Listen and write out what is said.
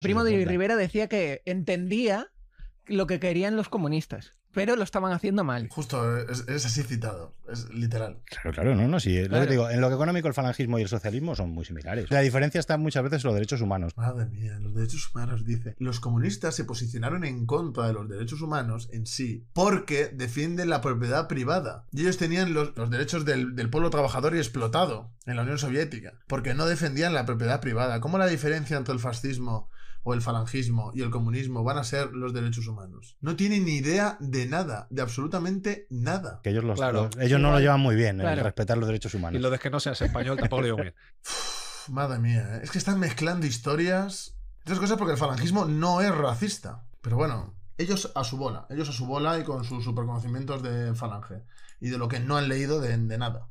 Primo de Rivera decía que entendía lo que querían los comunistas pero lo estaban haciendo mal. Justo, es, así citado, es literal. Claro, claro, no, no, sí. Lo que digo, en lo económico el falangismo y el socialismo son muy similares. La diferencia está muchas veces en los derechos humanos. Madre mía, los derechos humanos, dice. Los comunistas se posicionaron en contra de los derechos humanos en sí porque defienden la propiedad privada. Y ellos tenían los, derechos del, del, pueblo trabajador y explotado en la Unión Soviética, porque no defendían la propiedad privada. ¿Cómo la diferencia entre el fascismo o el falangismo y el comunismo van a ser los derechos humanos? No tienen ni idea de de nada, de absolutamente nada. Que ellos, los, claro, ellos no lo llevan muy bien, en el respetar los derechos humanos. Y lo de que no seas español tampoco lo llevo bien. madre mía, ¿eh? es que están mezclando historias. otras cosas porque el falangismo no es racista. Pero bueno, ellos a su bola, ellos a su bola y con sus superconocimientos de falange y de lo que no han leído de nada.